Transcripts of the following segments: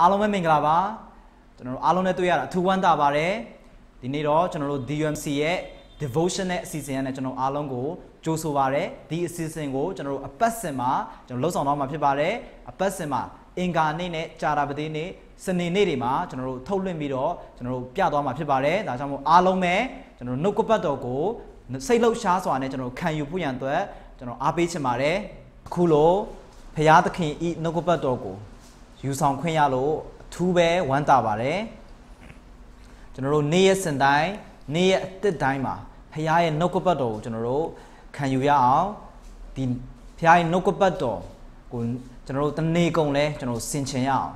အားလုံးပဲမင်္ဂလာပါကျွန်တော်တို့အားလုံးနဲ့တွေ့ရတာအထူးဝမ်းသာပါတယ်ဒီနေ့တော့ကျွန်တော်တို့ DUMC ရဲ့ devotion နဲ့အစီအစဉ်ရနဲ့ကျွန်တော်အားလုံးကိုကြိုဆိုပါတယ်ဒီအစီအစဉ်ကိုကျွန်တော်တို့အပတ်စဉ်မှာကျွန်တော်လှုပ်ဆောင်တော့မှာဖြစ်ပါတယ်အပတ်စဉ်မှာအင်္ဂါနေ့နဲ့ကြာတာပတိနေ့စနေနေ့တွေမှာကျွန်တော်တို့ထုတ်လွှင့်ပြီးတော့ကျွန်တော်တို့ပြသွားမှာဖြစ်ပါတယ်ဒါကြောင့်မို့အားလုံးပဲကျွန်တော်နှုတ်ကပတ်တော်ကိုစိတ်လှုပ်ရှားစွာနဲ့ကျွန်တော်ခံယူဖို့ရန်အတွက်ကျွန်တော်အားပေးချင်ပါတယ်အခုလိုဖရာသခင်ဤနှုတ်ကပတ်တော်ကိုယူဆောင်ခွင့်ရလို့အထူးပဲဝမ်းသာပါတယ်ကျွန်တော်တို့နေ့ရက်စင်တိုင်းနေ့ရက်အသစ်တိုင်းမှာဖခင်ရဲ့နှုတ်ကပတ်တော်ကိုကျွန်တော်တို့ခံယူရအောင်ဒီဖခင်ရဲ့နှုတ်ကပတ်တော်ကိုကျွန်တော်တို့တနေ့ကုန်လဲကျွန်တော်တို့ဆင်ခြင်ရအောင်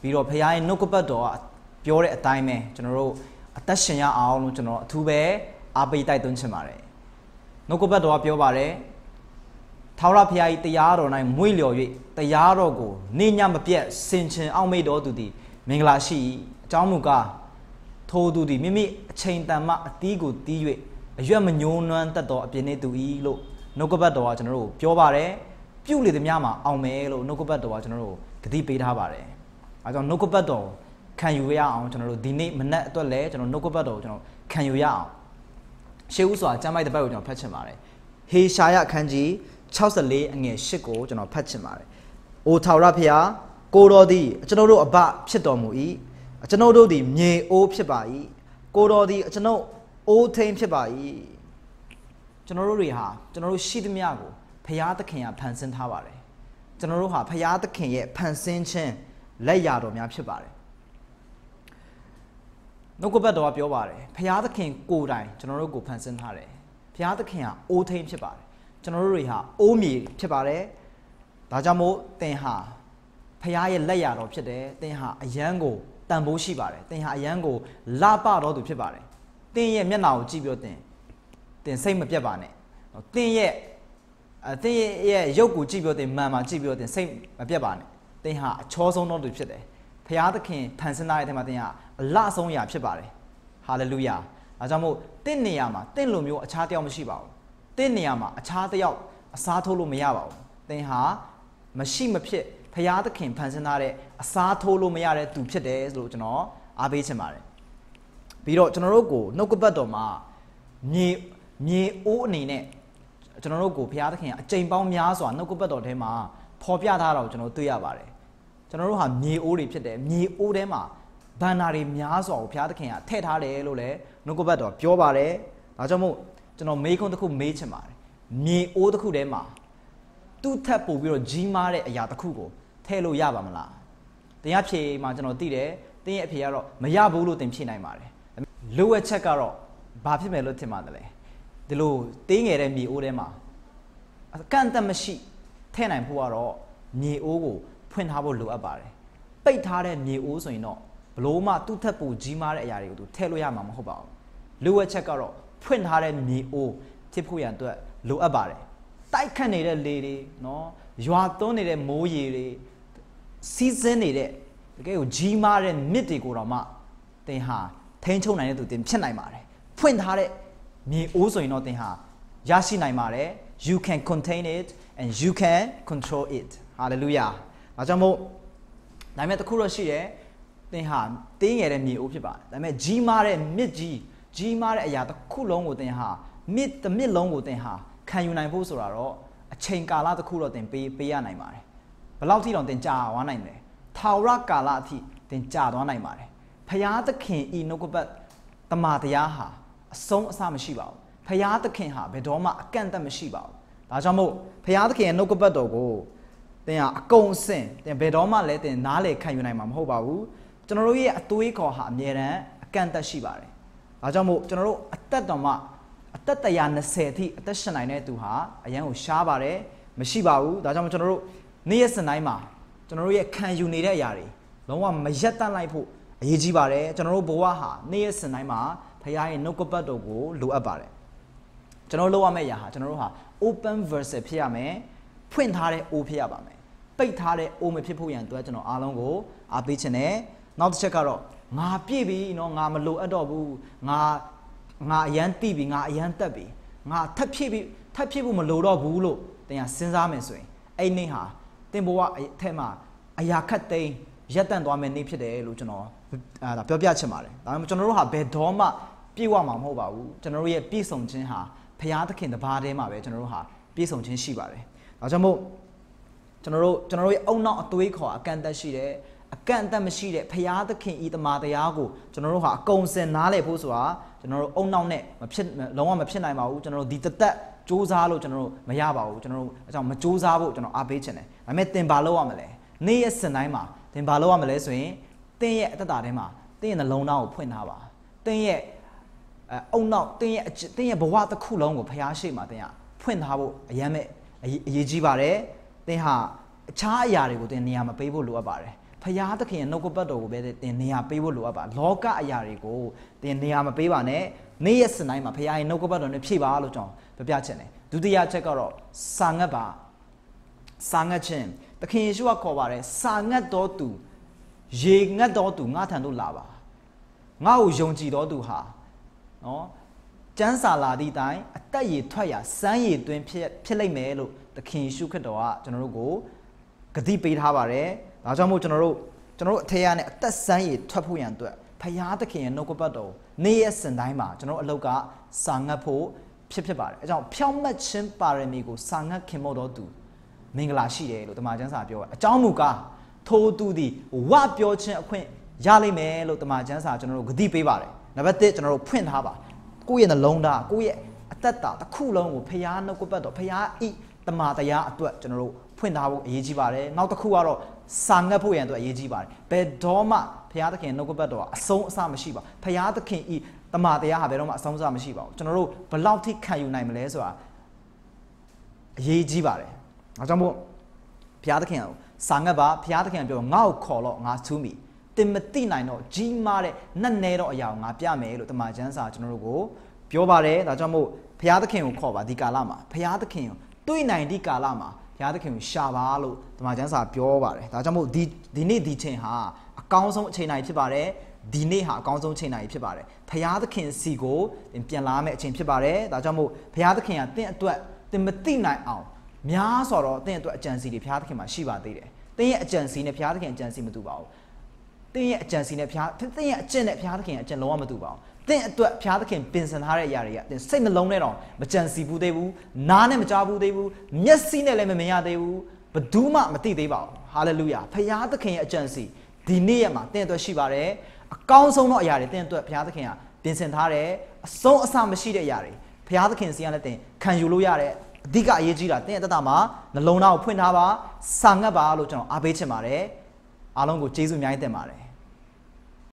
ပြီးတော့ဖခင်ရဲ့နှုတ်ကပတ်တော်ကပြောတဲ့အတိုင်းပဲကျွန်တော်တို့အသက်ရှင်ရအောင်လို့ကျွန်တော်အထူးပဲအားပေးတိုက်တွန်းချင်ပါတယ်နှုတ်ကပတ်တော်ကပြောပါတယ်ထာဝရဘုရား၏တရားတော်၌မွေ့လျော်၍တရားတော်ကိုနေညမပြတ်စင်ချင်အောင်မေ့တော်သူသည် မင်္ဂလာရှိ၏အကြောင်းမူကားထိုသူသည်မိမိအချိန်တန်မှအသီးကိုတီး၍အရွက်မညိုးနွမ်းတတ်သောအပြင်းနေသူ၏လို့နှုတ်ကပတ်တော်ကကျွန်တော်တို့ပြောပါတယ်ပြုလေသမျှမှာအောင်မယ်လို့နှုတ်ကပတ်တော်ကကျွန်တော်တို့ဂတိပေးထားပါတယ်အဲကြောင့်နှုတ်ကပတ်တော်ခံယူရအောင်ကျွန်တော်တို့ဒီနေ့မနက်အတွက်လဲကျွန်တော်နှုတ်ကပတ်တော်ကိုကျွန်တော်ခံယူရအောင်ရှေးဦးစွာကျမ်းပိုက်တစ်ပတ်ကိုကျွန်တော်ဖတ်ချင်ပါတယ်ဟေရှာယအခန်းကြီး64အငယ်8ကိုကျွန်တော်ဖတ်ချင်ပါတယ်အိုထာဝရဖျားကိုတော်သည်ကျွန်ုပ်တို့အဘဖြစ်တော်မူ၏ကျွန်ုပ်တို့သည်မြေအိုးဖြစ်ပါ၏ကိုတော်သည်ကျွန်ုပ်အိုးထိန်ဖြစ်ပါ၏ကျွန်တော်တို့တွေဟာကျွန်တော်တို့ရှိသမျှကိုဖျားသခင်ကဖန်ဆင်းထားပါတယ်ကျွန်တော်တို့ဟာဖျားသခင်ရဲ့ဖန်ဆင်းခြင်းလက်ရတော်များဖြစ်ပါတယ်နှုတ်ကပတ်တော်ကပြောပါတယ်ဖျားသခင်ကိုယ်တိုင်ကျွန်တော်တို့ကိုဖန်ဆင်းထားတယ်ဖျားသခင်ဟာအိုးထိန်ဖြစ်ပါတယ်ကျွန်တော်တို့တွေဟာအိုးမြေဖြစ်ပါတယ်ဒါကြောင့်မို့သင်ဟာဖခင်ရဲ့လက်ရတော်ဖြစ်တယ်သင်ဟာအယံကိုတန်ဖိုးရှိပါတယ်သင်ဟာအယံကိုလပတော်သူဖြစ်ပါတယ်သင်ရဲ့မျက်နှာကိုကြည့်ပြီးတော့သင်သင်စိတ်မပြတ်ပါနဲ့သင်ရဲ့အသင်ရဲ့ရုပ်ကိုကြည့်ပြီးတော့သင်မှန်မှကြည့်ပြီးတော့သင်စိတ်မပြတ်ပါနဲ့သင်ဟာအချောဆုံးတော်သူဖြစ်တယ်ဖခင်သခင်ဖန်ဆင်းထားတဲ့အထက်မှာသင်ဟာအလအဆုံးရာဖြစ်ပါတယ်ဟာလေလုယာဒါကြောင့်မို့တင့်နေရာမှာတင့်လိုမျိုးအခြားတယောက်မရှိပါဘူးတင့်နေရာမှာအခြားတယောက်အစားထိုးလို့မရပါဘူးသင်ဟာမရှိမဖြစ်ဖရာသခင်ဖန်ဆင်းထားတဲ့အစားထိုးလို့မရတဲ့သူဖြစ်တယ်ဆိုလို့ကျွန်တော်အားပေးချင်ပါတယ်ပြီးတော့ကျွန်တော်တို့ကိုနှုတ်ကပတ်တော်မှာမြေမြေအိုးအနေနဲ့ကျွန်တော်တို့ကိုဘုရားသခင်အကြိမ်ပေါင်းများစွာနှုတ်ကပတ်တော်ထဲမှာဖော်ပြထားတာကိုကျွန်တော်တွေ့ရပါတယ်ကျွန်တော်တို့ဟာမြေအိုးတွေဖြစ်တယ်မြေအိုးထဲမှာဗန္နာတွေများစွာကိုဘုရားသခင်ကထည့်ထားတယ်လို့လည်းနှုတ်ကပတ်တော်ပြောပါတယ်ဒါကြောင့်မို့ကျွန်တော်မေးခွန်းတစ်ခုမေးချင်ပါတယ်မြေအိုးတစ်ခုထဲမှာသူ့ထက်ပိုပြီးတော့ကြီးမားတဲ့အရာတစ်ခုကိုထည့်လို့ရပါမလား။တင်ရဖြေမှာကျွန်တော်သိတယ်။တင်ရဲ့အဖြေကတော့မရဘူးလို့တင်ဖြေနိုင်ပါတယ်။လိုအပ်ချက်ကတော့ဘာဖြစ်မယ်လို့ထင်ပါတယ်။ဒီလိုတင်းငယ်တဲ့မြေအိုးထဲမှာအကန့်အသတ်မရှိထည့်နိုင်ဖို့ကတော့မြေအိုးကိုဖွင့်ထားဖို့လိုအပ်ပါတယ်။ပိတ်ထားတဲ့မြေအိုးဆိုရင်တော့ဘလို့မှသူ့ထက်ပိုကြီးမားတဲ့အရာတွေကိုသူထည့်လို့ရမှာမဟုတ်ပါဘူး။လိုအပ်ချက်ကတော့ဖွင့်ထားတဲ့မြေအိုးထည့်ဖို့ရန်အတွက်လိုအပ်ပါတယ်တိုက်ခတ်နေတဲ့လေတွေနော်ရွာသွန်းနေတဲ့မိုးရေတွေစီးဆင်းနေတဲ့တကယ်ကိုကြီးမားတဲ့မြစ်တွေကိုတော့မှသင်ဟာထိန်းချုပ်နိုင်တဲ့သူသင်ဖြစ်နိုင်ပါတယ်ဖွင့်ထားတဲ့မြေအိုးဆိုရင်တော့သင်ဟာရရှိနိုင်ပါတယ် you can contain it and you can control it hallelujah ဒါကြောင့်မို့ဒါပေမဲ့တခုတော့ရှိတယ်သင်ဟာတင်းငယ်တဲ့မြေအိုးဖြစ်ပါတယ်ဒါပေမဲ့ကြီးမားတဲ့မြစ်ကြီးကြီးမားတဲ့အရာတစ်ခုလုံးကိုသင်ဟာမြစ်တစ်မြစ်လုံးကိုသင်ဟာခံယူနိုင်ဖို့ဆိုတာတော့အချိန်ကာလတစ်ခုတော့သင်ပေးပေးရနိုင်ပါတယ်ဘလောက်ထိတော့သင်ကြာသွားနိုင်တယ်ထာဝရကာလအထိသင်ကြာသွားနိုင်ပါတယ်ဖရာသခင်ဤနှုတ်ကပတ်တမာတရားဟာအဆုံးအစမရှိပါဘူးဖရာသခင်ဟာဘယ်တော့မှအကန့်အသတ်မရှိပါဘူးဒါကြောင့်မို့ဖရာသခင်ရဲ့နှုတ်ကပတ်တော်ကိုသင်ကအကုန်အစင်သင်ဘယ်တော့မှလည်းသင်နားလည်ခံယူနိုင်မှာမဟုတ်ပါဘူးကျွန်တော်တို့ရဲ့အသွေးခေါ်ဟာအမြဲတမ်းအကန့်အသတ်ရှိပါတယ်ဒါကြောင့်မို့ကျွန်တော်တို့အသက်တော်မှာအသက်120အထိအသက်ရှင်နိုင်တဲ့သူဟာအရန်ကိုရှားပါတယ်မရှိပါဘူးဒါကြောင့်မကျွန်တော်တို့နေ့ရက်စတိုင်းမှာကျွန်တော်တို့ရဲ့ခံယူနေတဲ့အရာတွေလုံးဝမရက်တန့်လိုက်ဖို့အရေးကြီးပါတယ်ကျွန်တော်တို့ဘဝဟာနေ့ရက်စတိုင်းမှာဖခင်ရဲ့နှုတ်ကပတ်တော်ကိုလိုအပ်ပါတယ်ကျွန်တော်တို့လုပ်ရမယ့်အရာဟာကျွန်တော်တို့ဟာ open verse ဖြစ်ရမယ်ဖွင့်ထားတဲ့ O ဖြစ်ရပါမယ်ပိတ်ထားတဲ့ O မဖြစ်ဖို့ရန်အတွက်ကျွန်တော်အားလုံးကိုအားပေးခြင်းနဲ့နောက်တစ်ချက်ကတော့ငါပြည့်ပြီเนาะငါမလိုအပ်တော့ဘူးငါငါအရန်တိပြီငါအရန်တက်ပြီငါထပ်ဖြည့်ပြီထပ်ဖြည့်ဖို့မလိုတော့ဘူးလို့တင်ရစဉ်းစားမယ်ဆိုရင်အဲ့နေ့ဟာတင်ဘဝအထက်မှာအရာခတ်သိမ်းရက်တန့်သွားမယ့်နေ့ဖြစ်တယ်လို့ကျွန်တော်အဲဒါပြောပြချင်ပါတယ်ဒါပေမဲ့ကျွန်တော်တို့ဟာဘယ်တော့မှပြည့်ဝမှာမဟုတ်ပါဘူးကျွန်တော်တို့ရဲ့ပြည့်စုံခြင်းဟာဘုရားသခင်တပါးတည်းမှာပဲကျွန်တော်တို့ဟာပြည့်စုံခြင်းရှိပါတယ်ဒါကြောင့်မို့ကျွန်တော်တို့ကျွန်တော်တို့ရဲ့အုံနောက်အသွေးခေါ်အကန့်အသတ်ရှိတယ်အကန့်အသတ်မရှိတဲ့ဖရာသခင်ဤတမာတရားကိုကျွန်တော်တို့ဟာအကုန်စင်နားလည်ဖို့ဆိုတာကျွန်တော်တို့အုံနောက်နဲ့မဖြစ်လုံးဝမဖြစ်နိုင်ပါဘူးကျွန်တော်တို့ဒီတသက်စူးစမ်းလို့ကျွန်တော်တို့မရပါဘူးကျွန်တော်တို့အကြောင်းမစူးစမ်းဖို့ကျွန်တော်အားပေးချင်တယ်ဒါပေမဲ့သင်ဘာလုပ်ရမလဲနေ့ရက်စင်တိုင်းမှာသင်ဘာလုပ်ရမလဲဆိုရင်သင်ရဲ့အတ္တတာထဲမှာသင်ရဲ့နှလုံးသားကိုဖွင့်ထားပါသင်ရဲ့အုံနောက်သင်ရဲ့သင်ရဲ့ဘဝတစ်ခုလုံးကိုဖရာရှိမှသင်ကဖွင့်ထားဖို့အရမ်းမဲ့အရေးကြီးပါတယ်သင်ဟာအခြားအရာတွေကိုသင်နေရာမပေးဖို့လိုအပ်ပါတယ်ဖရာသခင်ရဲ့နှုတ်ကပတ်တော်ကိုပဲတင်နေရာပေးဖို့လိုအပ်ပါလောကအရာတွေကိုတင်နေရာမပေးပါနဲ့နေ့ရက်စတိုင်းမှာဖရာရဲ့နှုတ်ကပတ်တော်နဲ့ဖြည့်ပါလို့ကျွန်တော်ပြပြချင်တယ်ဒုတိယချက်ကတော့စာငတ်ပါစာငတ်ခြင်းသခင်ယေရှုကခေါ်ပါတယ်စာငတ်တော်သူရေငတ်တော်သူငါထံသို့လာပါငါ့ကိုယုံကြည်တော်သူဟာနော်ကျမ်းစာလာသည့်တိုင်အသက်ရည်ထွက်ရာစမ်းရည်သွင်းဖြစ်ဖြစ်လိမ့်မယ်လို့သခင်ယေရှုခရစ်တော်ကကျွန်တော်တို့ကိုဂတိပေးထားပါတယ်။ဒါကြောင့်မို့ကျွန်တော်တို့ကျွန်တော်တို့အထေရနဲ့အသက်ဆန်းရည်ထွက်ဖို့ရန်အတွက်ဖရာသခင်ရဲ့နှုတ်ကပတ်တော်နေ့ရက်စင်တိုင်းမှာကျွန်တော်အလောက်ကစာငတ်ဖို့ဖြစ်ဖြစ်ပါတယ်။အဲကြောင့်ဖြောင်းမတ်ခြင်းပါရမီကိုစာငတ်ခင်မို့တော်သူမင်္ဂလာရှိတယ်လို့တမန်ကျမ်းစာပြောတယ်။အကြောင်းမူကားထိုးသူသည်ဝပြောခြင်းအခွင့်ရလိမ့်မယ်လို့တမန်ကျမ်းစာကျွန်တော်တို့ဂတိပေးပါတယ်။နံပါတ်1ကျွန်တော်တို့ဖွင့်ထားပါ။ကိုယ့်ရဲ့နှလုံးသားကိုယ့်ရဲ့အသက်တာတစ်ခုလုံးကိုဖရာနှုတ်ကပတ်တော်ဖရာဤတမာတရားအတွက်ကျွန်တော်တို့ဖွင့်ထားဖို့အရေးကြီးပါတယ်။နောက်တစ်ခုကတော့စာငတ်ဖို့ရန်အတွက်အရေးကြီးပါတယ်ဘယ်တော့မှဘုရားသခင်နှုတ်ကပတ်တော်အဆုံးအစမရှိပါဘုရားသခင်ဤတမန်တရားဟာဘယ်တော့မှအဆုံးအစမရှိပါဘူးကျွန်တော်တို့ဘလောက်ထိခံယူနိုင်မလဲဆိုတာအရေးကြီးပါတယ်အဲကြောင့်မို့ဘုရားသခင်ကိုစာငတ်ပါဘုရားသခင်ပြောငါ့ကိုခေါ်တော့ငါသူးမိတင်မတိနိုင်တော့ကြီးမားတဲ့နက်နဲတော့အရာကိုငါပြမယ်လို့တမန်ကျမ်းစာကျွန်တော်တို့ကိုပြောပါတယ်ဒါကြောင့်မို့ဘုရားသခင်ကိုခေါ်ပါဒီကာလမှာဘုရားသခင်ကိုတွေ့နိုင်ဒီကာလမှာဘုရားသခင်ကိုရှာပါလို့ဓမ္မကျမ်းစာပြောပါတယ်ဒါကြောင့်မို့ဒီဒီနေ့ဒီချိန်ဟာအကောင်းဆုံးအချိန်တိုင်းဖြစ်ပါတယ်ဒီနေ့ဟာအကောင်းဆုံးချိန်တိုင်းဖြစ်ပါတယ်ဘုရားသခင်စီကိုပြန်လာမယ့်အချိန်ဖြစ်ပါတယ်ဒါကြောင့်မို့ဘုရားသခင်ကတင့်အတွက်တင်မသိနိုင်အောင်များစွာတော့တင့်အတွက်အကြံစီတွေဘုရားသခင်မှာရှိပါသေးတယ်တင်းရဲ့အကြံစီနဲ့ဘုရားသခင်အကြံစီမတူပါဘူးတင်းရဲ့အကြံစီနဲ့ဘုရားတင်းရဲ့အကျင့်နဲ့ဘုရားသခင်အကျင့်လုံးဝမတူပါဘူးတင့်အတွက်ဖျားသခင်ပြင်ဆင်ထားတဲ့အရာတွေကတင်စိတ်နှလုံးနဲ့တော့မကြံစီဘူးသေးဘူးနားနဲ့မကြားဘူးသေးဘူးမျက်စိနဲ့လည်းမမြင်ရသေးဘူးဘယ်သူမှမသိသေးပါဘူးဟာလေလုယာဖျားသခင်ရဲ့အကြံစီဒီနေ့ရက်မှာတင့်အတွက်ရှိပါတယ်အကောင်းဆုံးသောအရာတွေတင့်အတွက်ဖျားသခင်ကပြင်ဆင်ထားတယ်အဆုံးအစမရှိတဲ့အရာတွေဖျားသခင်စီကလည်းတင်ခံယူလို့ရတဲ့အဓိကအရေးကြီးတာတင့်ရဲ့တသက်မှာနှလုံးသားကိုဖွင့်ထားပါစာငတ်ပါလို့ကျွန်တော်အားပေးချင်ပါတယ်အားလုံးကိုကျေးဇူးအများကြီးတင်ပါတယ်